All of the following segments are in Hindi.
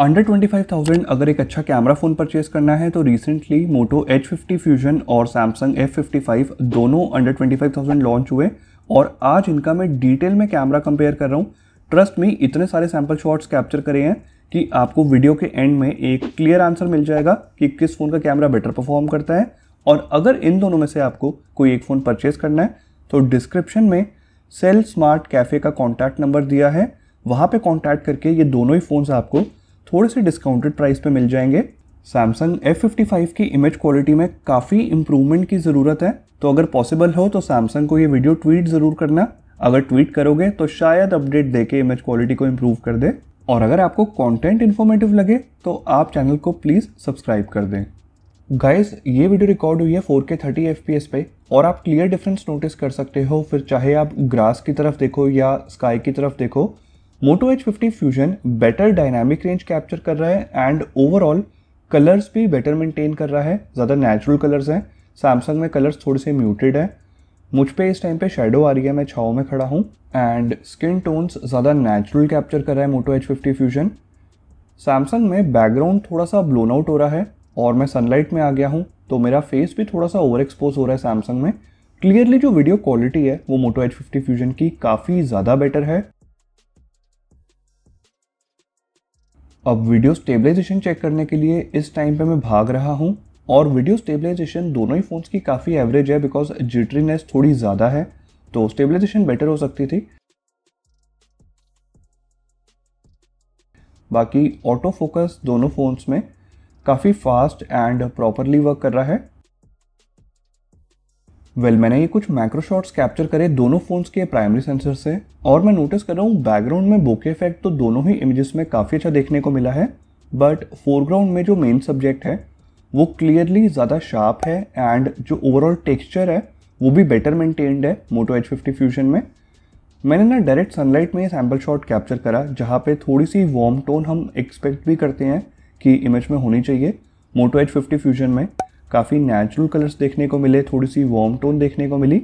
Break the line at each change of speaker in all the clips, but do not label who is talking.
अंडर 25,000 अगर एक अच्छा कैमरा फ़ोन परचेज करना है तो recently Moto H fifty fusion और सैमसंग एफ फिफ्टी फाइव दोनों अंडर 25,000 लॉन्च हुए और आज इनका मैं डिटेल में कैमरा कंपेयर कर रहा हूँ ट्रस्ट में इतने सारे सैम्पल शॉट्स कैप्चर करे हैं कि आपको वीडियो के एंड में एक क्लियर आंसर मिल जाएगा कि किस फ़ोन का कैमरा बेटर परफॉर्म करता है और अगर इन दोनों में से आपको कोई एक फ़ोन परचेज़ करना है तो डिस्क्रिप्शन में सेल स्मार्ट कैफ़े का कॉन्टैक्ट नंबर दिया है वहाँ पे कांटेक्ट करके ये दोनों ही फ़ोन्स आपको थोड़े से डिस्काउंटेड प्राइस पे मिल जाएंगे सैमसंग F55 की इमेज क्वालिटी में काफ़ी इम्प्रूवमेंट की ज़रूरत है तो अगर पॉसिबल हो तो सैमसंग को ये वीडियो ट्वीट ज़रूर करना अगर ट्वीट करोगे तो शायद अपडेट देके इमेज क्वालिटी को इम्प्रूव कर दे और अगर आपको कंटेंट इन्फॉर्मेटिव लगे तो आप चैनल को प्लीज़ सब्सक्राइब कर दें गाइस ये वीडियो रिकॉर्ड हुई है 4K 30 FPS पे और आप क्लियर डिफरेंस नोटिस कर सकते हो फिर चाहे आप ग्रास की तरफ देखो या स्काई की तरफ देखो Moto H fifty fusion better dynamic range capture कर रहा है एंड ओवरऑल कलर्स भी बेटर मेंटेन कर रहा है ज़्यादा नेचुरल कलर्स हैं सैमसंग में कलर्स थोड़े से म्यूटेड है मुझ पे इस टाइम पे शेडो आ रही है मैं छाओ में खड़ा हूँ एंड स्किन टोन्स ज़्यादा नेचुरल कैप्चर कर रहा है Moto H fifty fusion Samsung में बैकग्राउंड थोड़ा सा ब्लोन आउट हो रहा है और मैं सनलाइट में आ गया हूँ तो मेरा फेस भी थोड़ा सा ओवर एक्सपोज हो रहा है सैमसंग में क्लियरली जो वीडियो क्वालिटी है वो मोटो एच फिफ्टी फ्यूजन की काफ़ी ज़्यादा बेटर है अब वीडियो स्टेबलाइजेशन चेक करने के लिए इस टाइम पे मैं भाग रहा हूँ और वीडियो स्टेबलाइजेशन दोनों ही फ़ोन्स की काफ़ी एवरेज है बिकॉज जिटरीनेस थोड़ी ज़्यादा है तो स्टेबलाइजेशन बेटर हो सकती थी बाकी ऑटो फोकस दोनों फ़ोन्स में काफ़ी फास्ट एंड प्रॉपरली वर्क कर रहा है वेल well, मैंने ये कुछ मैक्रो शॉट्स कैप्चर करे दोनों फोन्स के प्राइमरी सेंसर से और मैं नोटिस कर रहा हूँ बैकग्राउंड में बोके इफेक्ट तो दोनों ही इमेजेस में काफ़ी अच्छा देखने को मिला है बट फोरग्राउंड में जो मेन सब्जेक्ट है वो क्लियरली ज़्यादा शार्प है एंड जो ओवरऑल टेक्स्चर है वो भी बेटर मेंटेन्ड है मोटो एच फिफ्टी फ्यूजन में मैंने ना डायरेक्ट सनलाइट में सैम्पल शॉट कैप्चर करा जहाँ पे थोड़ी सी वार्म टोन हम एक्सपेक्ट भी करते हैं कि इमेज में होनी चाहिए मोटो एच फिफ्टी फ्यूजन में काफ़ी नेचुरल कलर्स देखने को मिले थोड़ी सी वॉम टोन देखने को मिली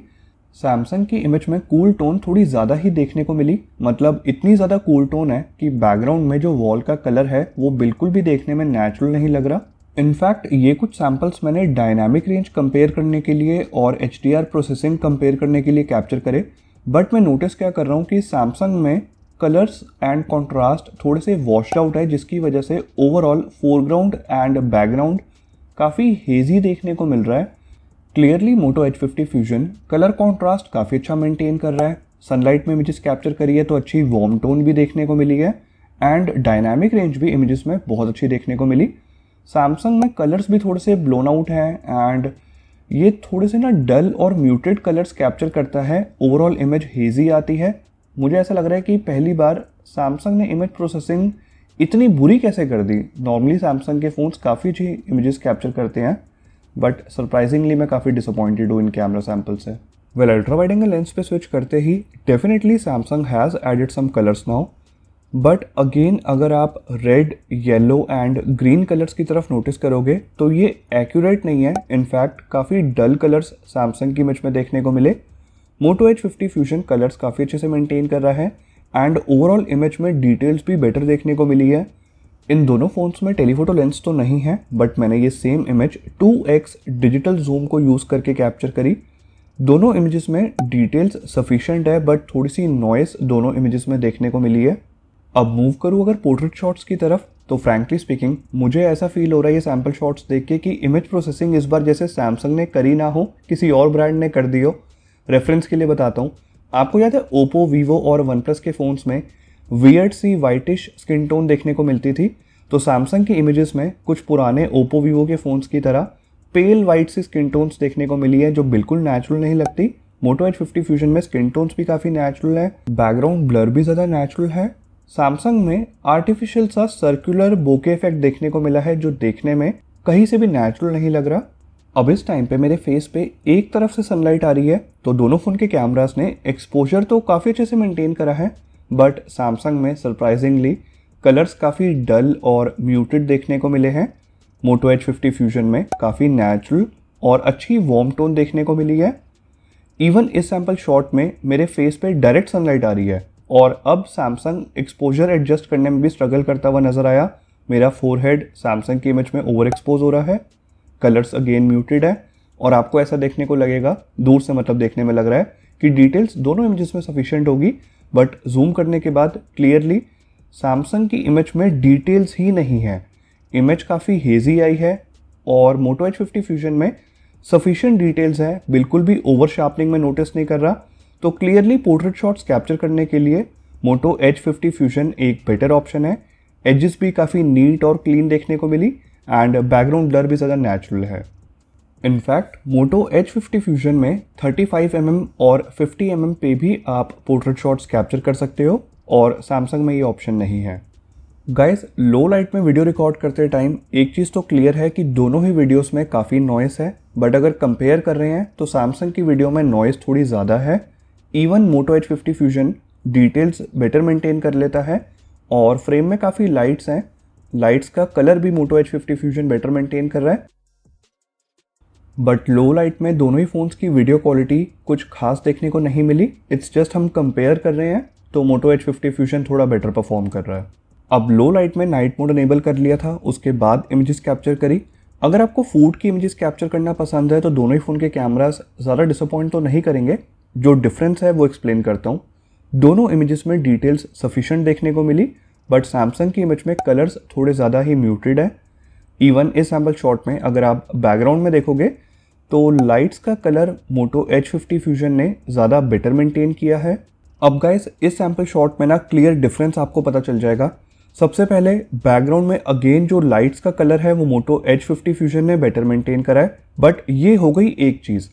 सैमसंग की इमेज में कूल टोन थोड़ी ज़्यादा ही देखने को मिली मतलब इतनी ज़्यादा कूल टोन है कि बैकग्राउंड में जो वॉल का कलर है वो बिल्कुल भी देखने में नेचुरल नहीं लग रहा इनफैक्ट ये कुछ सैम्पल्स मैंने डायनामिक रेंज कंपेयर करने के लिए और एच प्रोसेसिंग कंपेयर करने के लिए कैप्चर करे बट मैं नोटिस क्या कर रहा हूँ कि सैमसंग में कलर्स एंड कॉन्ट्रास्ट थोड़े से वॉश आउट है जिसकी वजह से ओवरऑल फोरग्राउंड एंड बैकग्राउंड काफ़ी हेजी देखने को मिल रहा है clearly Moto H fifty fusion colour contrast काफ़ी अच्छा मेंटेन कर रहा है सनलाइट में इमेजेस कैप्चर करी है तो अच्छी वॉम टोन भी देखने को मिली है एंड डायनामिक रेंज भी इमेजेस में बहुत अच्छी देखने को मिली सैमसंग में कलर्स भी थोड़े से ब्लोन आउट हैं एंड ये थोड़े से ना डल और म्यूटेड कलर्स कैप्चर करता है ओवरऑल इमेज हेजी आती है मुझे ऐसा लग रहा है कि पहली बार सैमसंग ने इमेज प्रोसेसिंग इतनी बुरी कैसे कर दी नॉर्मली सैमसंग के फ़ोन्स काफ़ी अच्छी इमेजेस कैप्चर करते हैं बट सरप्राइजिंगली मैं काफ़ी डिसअपॉइंटेड हूँ इन कैमरा सैम्पल से well ultra wide angle lens पे स्विच करते ही definitely Samsung has added some colours now but again अगर आप red yellow and green colours की तरफ नोटिस करोगे तो ये एक्यूरेट नहीं है इनफैक्ट काफ़ी डल कलर्स सैमसंग की इमेज में देखने को मिले Moto H fifty fusion colours काफ़ी अच्छे से मेंटेन कर रहा है एंड ओवरऑल इमेज में डिटेल्स भी बेटर देखने को मिली है इन दोनों फ़ोन्स में टेलीफोटो लेंस तो नहीं है बट मैंने ये same image 2x digital zoom को यूज़ करके कैप्चर करी दोनों इमेजेस में डिटेल्स सफिशेंट है बट थोड़ी सी नॉइस दोनों इमेजेस में देखने को मिली है अब मूव करूँ अगर पोर्ट्रेट शॉट्स की तरफ तो फ्रैंकली स्पीकिंग मुझे ऐसा फील हो रहा है ये सैम्पल शॉट्स देख के कि इमेज प्रोसेसिंग इस बार जैसे सैमसंग ने करी ना हो किसी और ब्रांड ने कर दी हो रेफरेंस के लिए बताता हूँ आपको याद है ओप्पो वीवो और वन प्लस के फ़ोन्स में वियर्ड सी वाइटिश स्किन टोन देखने को मिलती थी तो सैमसंग की इमेजेस में कुछ पुराने ओप्पो वीवो के फ़ोन्स की तरह पेल वाइट सी स्किन टोन्स देखने को मिली है जो बिल्कुल नेचुरल नहीं लगती मोटो एच फिफ्टी फ्यूजन में स्किन टोन्स भी काफ़ी नेचुरल है बैकग्राउंड ब्लर भी ज़्यादा नेचुरल है सैमसंग में आर्टिफिशियल सा सर्कुलर बोके इफेक्ट देखने को मिला है जो देखने में कहीं से भी नेचुरल नहीं लग रहा अब इस टाइम पे मेरे फेस पे एक तरफ से सनलाइट आ रही है तो दोनों फ़ोन के कैमरास ने एक्सपोजर तो काफ़ी अच्छे से मेंटेन करा है बट सैमसंग में सरप्राइजिंगली कलर्स काफ़ी डल और म्यूटेड देखने को मिले हैं मोटो एच फिफ्टी फ्यूजन में काफ़ी नेचुरल और अच्छी वॉम टोन देखने को मिली है इवन इस सैम्पल शॉट में मेरे फेस पे डायरेक्ट सनलाइट आ रही है और अब सैमसंग एक्सपोजर एडजस्ट करने में भी स्ट्रगल करता हुआ नज़र आया मेरा फोरहेड सैमसंग की इमेज में ओवर एक्सपोज हो रहा है कलर्स अगेन म्यूटेड है और आपको ऐसा देखने को लगेगा दूर से मतलब देखने में लग रहा है कि डिटेल्स दोनों इमेजेस में सफिशेंट होगी बट जूम करने के बाद क्लियरली सैमसंग की इमेज में डिटेल्स ही नहीं है इमेज काफ़ी हेजी आई है और मोटो एच फिफ्टी फ्यूजन में सफिशेंट डिटेल्स है बिल्कुल भी ओवर शार्पनिंग में नोटिस नहीं कर रहा तो क्लियरली पोर्ट्रेट शॉट्स कैप्चर करने के लिए मोटो एच फिफ्टी फ्यूजन एक बेटर ऑप्शन है एजिस भी काफ़ी नीट और क्लीन देखने को मिली एंड बैकग्राउंड ब्लर भी ज़्यादा नेचुरल है in fact Moto H fifty fusion में 35 फाइव mm और 50 mm पे भी आप पोर्ट्रेट शॉट्स कैप्चर कर सकते हो और सैमसंग में ये ऑप्शन नहीं है गाइस लो लाइट में वीडियो रिकॉर्ड करते टाइम एक चीज़ तो क्लियर है कि दोनों ही वीडियोस में काफ़ी नॉइस है बट अगर कंपेयर कर रहे हैं तो सैमसंग की वीडियो में नॉइस थोड़ी ज़्यादा है even Moto H fifty fusion details better maintain कर लेता है और फ्रेम में काफ़ी लाइट्स हैं लाइट्स का कलर भी Moto H fifty fusion better maintain कर रहा है बट लो लाइट में दोनों ही फ़ोन्स की वीडियो क्वालिटी कुछ खास देखने को नहीं मिली इट्स जस्ट हम कंपेयर कर रहे हैं तो मोटो एच फिफ्टी फ्यूजन थोड़ा बेटर परफॉर्म कर रहा है अब लो लाइट में नाइट मोड एनेबल कर लिया था उसके बाद इमेजेस कैप्चर करी अगर आपको फूड की इमेजेस कैप्चर करना पसंद है तो दोनों ही फ़ोन के कैमराज ज़्यादा डिसअपॉइंट तो नहीं करेंगे जो डिफरेंस है वो एक्सप्लेन करता हूँ दोनों इमेजेस में डिटेल्स सफिशेंट देखने को मिली बट सैमसंग की इमेज में कलर्स थोड़े ज़्यादा ही म्यूटेड है इवन इस सैम्पल शॉट में अगर आप बैकग्राउंड में देखोगे तो लाइट्स का colour Moto H fifty fusion ने ज़्यादा बेटर मेंटेन किया है अब गाइस इस सैम्पल शॉट में ना क्लियर डिफरेंस आपको पता चल जाएगा सबसे पहले बैकग्राउंड में अगेन जो लाइट्स का कलर है वो मोटो एच फिफ्टी फ्यूजन ने बेटर मेंटेन करा है बट ये हो गई एक चीज़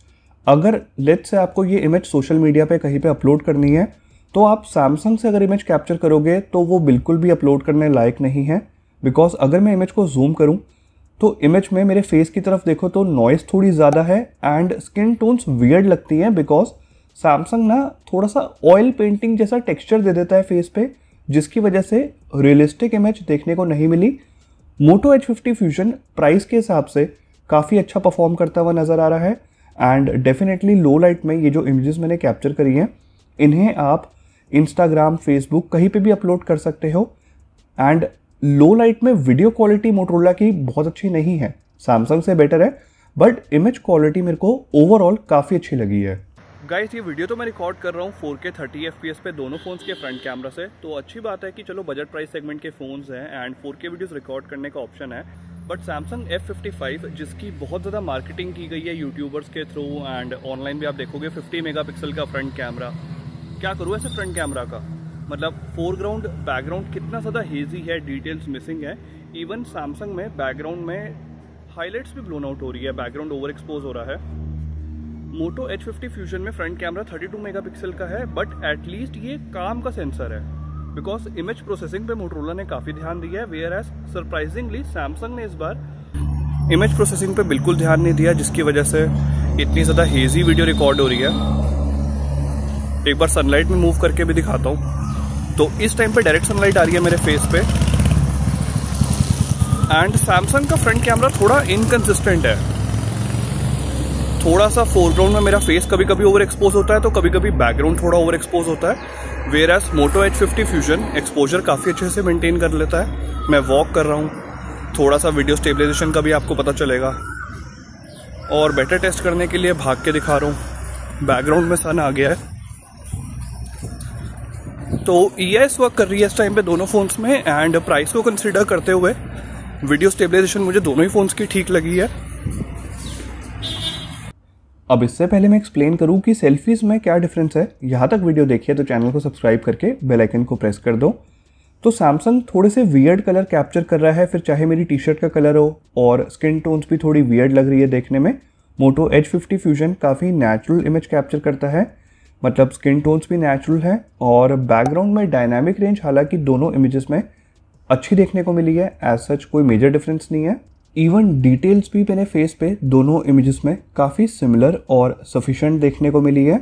अगर लेट से आपको ये इमेज सोशल मीडिया पे कहीं पे अपलोड करनी है तो आप सैमसंग से अगर इमेज कैप्चर करोगे तो वो बिल्कुल भी अपलोड करने लायक नहीं है बिकॉज अगर मैं इमेज को जूम करूँ तो इमेज में मेरे फेस की तरफ देखो तो नॉइस थोड़ी ज़्यादा है एंड स्किन टोन्स वियर्ड लगती हैं बिकॉज सैमसंग ना थोड़ा सा ऑयल पेंटिंग जैसा टेक्सचर दे देता है फेस पे जिसकी वजह से रियलिस्टिक इमेज देखने को नहीं मिली Moto H fifty fusion price के हिसाब से काफ़ी अच्छा परफॉर्म करता हुआ नज़र आ रहा है एंड डेफिनेटली लो लाइट में ये जो इमेजेस मैंने कैप्चर करी हैं इन्हें आप इंस्टाग्राम फेसबुक कहीं पे भी अपलोड कर सकते हो एंड लो लाइट में वीडियो क्वालिटी मोटरोला की बहुत अच्छी नहीं है सैमसंग से बेटर है बट इमेज क्वालिटी मेरे को ओवरऑल काफ़ी अच्छी लगी है गाइस ये वीडियो तो मैं रिकॉर्ड कर रहा हूँ 4K 30 FPS पे दोनों फोन्स के फ्रंट कैमरा से तो अच्छी बात है कि चलो बजट प्राइस सेगमेंट के फोन्स हैं एंड 4K वीडियोस रिकॉर्ड करने का ऑप्शन है बट सैमसंग F55 जिसकी बहुत ज़्यादा मार्केटिंग की गई है यूट्यूबर्स के थ्रू एंड ऑनलाइन भी आप देखोगे 50 मेगापिक्सल का फ्रंट कैमरा क्या करूँ ऐसे फ्रंट कैमरा का मतलब फोरग्राउंड बैकग्राउंड कितना ज़्यादा हेजी है डिटेल्स मिसिंग है इवन सैमसंग में बैकग्राउंड में हाईलाइट्स भी ब्लोन आउट हो रही है बैकग्राउंड ओवर एक्सपोज हो रहा है मोटो एच फिफ्टी फ्यूजन में फ्रंट कैमरा 32 पिक्सल का है बट एटलीस्ट ये काम का सेंसर है बिकॉज इमेज प्रोसेसिंग पे मोटरोला ने काफ़ी ध्यान दिया है वेयर एज सरप्राइजिंगली सैमसंग ने इस बार इमेज प्रोसेसिंग पे बिल्कुल ध्यान नहीं दिया जिसकी वजह से इतनी ज़्यादा हेजी वीडियो रिकॉर्ड हो रही है एक बार सनलाइट में मूव करके भी दिखाता हूँ तो इस टाइम पे डायरेक्ट सनलाइट आ रही है मेरे फेस पे एंड सैमसंग का फ्रंट कैमरा थोड़ा इनकन्सिस्टेंट है थोड़ा सा फोरग्राउंड में मेरा फेस कभी कभी ओवर एक्सपोज होता है तो कभी कभी बैकग्राउंड थोड़ा ओवर एक्सपोज होता है whereas Moto H fifty fusion exposure काफ़ी अच्छे से मेंटेन कर लेता है मैं वॉक कर रहा हूँ थोड़ा सा वीडियो स्टेबलाइजेशन का भी आपको पता चलेगा और बेटर टेस्ट करने के लिए भाग के दिखा रहा हूँ बैकग्राउंड में सन आ गया है तो ई इस वर्क कर रही है इस टाइम पे दोनों फ़ोन्स में एंड प्राइस को कंसिडर करते हुए वीडियो स्टेबलाइजेशन मुझे दोनों ही फ़ोन्स की ठीक लगी है अब इससे पहले मैं एक्सप्लेन करूं कि सेल्फीज़ में क्या डिफरेंस है यहाँ तक वीडियो देखिए तो चैनल को सब्सक्राइब करके बेल आइकन को प्रेस कर दो तो सैमसंग थोड़े से वियर्ड कलर कैप्चर कर रहा है फिर चाहे मेरी टी शर्ट का कलर हो और स्किन टोन्स भी थोड़ी वियर्ड लग रही है देखने में मोटो एच फिफ्टी फ्यूजन काफ़ी नेचुरल इमेज कैप्चर करता है मतलब स्किन टोन्स भी नेचुरल है और बैकग्राउंड में डायनामिक रेंज हालांकि दोनों इमेजेस में अच्छी देखने को मिली है एज सच कोई मेजर डिफरेंस नहीं है इवन डिटेल्स भी मैंने फेस पे दोनों इमेजेस में काफ़ी सिमिलर और सफिशेंट देखने को मिली है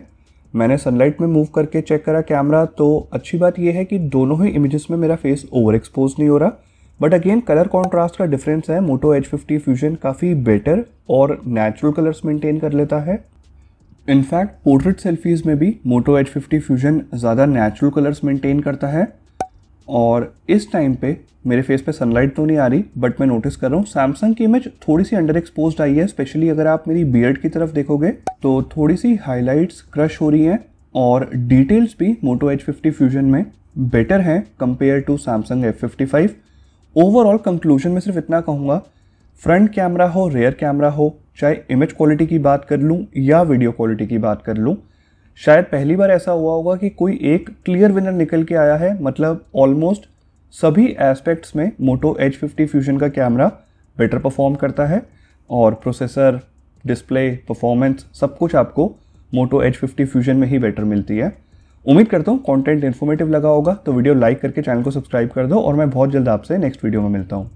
मैंने सनलाइट में मूव करके चेक करा कैमरा तो अच्छी बात यह है कि दोनों ही इमेजेस में मेरा फेस ओवर एक्सपोज नहीं हो रहा बट अगेन कलर कॉन्ट्रास्ट का डिफरेंस है मोटो एच फिफ्टी फ्यूजन काफ़ी बेटर और नेचुरल कलर्स मेंटेन कर लेता है इनफैक्ट पोर्ट्रेट सेल्फीज़ में भी मोटो एच फिफ्टी फ्यूजन ज़्यादा नेचुरल कलर्स मेंटेन करता है और इस टाइम पे मेरे फेस पे सनलाइट तो नहीं आ रही बट मैं नोटिस कर रहा हूँ सैमसंग की इमेज थोड़ी सी अंडर एक्सपोज आई है स्पेशली अगर आप मेरी बियर्ड की तरफ देखोगे तो थोड़ी सी हाईलाइट्स क्रश हो रही हैं और डिटेल्स भी मोटो एच फिफ्टी फ्यूजन में बेटर हैं compare to Samsung F fifty five overall conclusion में सिर्फ इतना कहूँगा फ्रंट कैमरा हो रेयर कैमरा हो चाहे इमेज क्वालिटी की बात कर लूँ या वीडियो क्वालिटी की बात कर लूँ शायद पहली बार ऐसा हुआ होगा कि कोई एक क्लियर विनर निकल के आया है मतलब ऑलमोस्ट सभी एस्पेक्ट्स में मोटो एच फिफ्टी फ्यूजन का कैमरा बेटर परफॉर्म करता है और प्रोसेसर डिस्प्ले परफॉर्मेंस सब कुछ आपको मोटो एच फिफ्टी फ्यूजन में ही बेटर मिलती है उम्मीद करता हूँ कंटेंट इन्फॉर्मेटिव लगा होगा तो वीडियो लाइक करके चैनल को सब्सक्राइब कर दो और मैं बहुत जल्द आपसे नेक्स्ट वीडियो में मिलता हूँ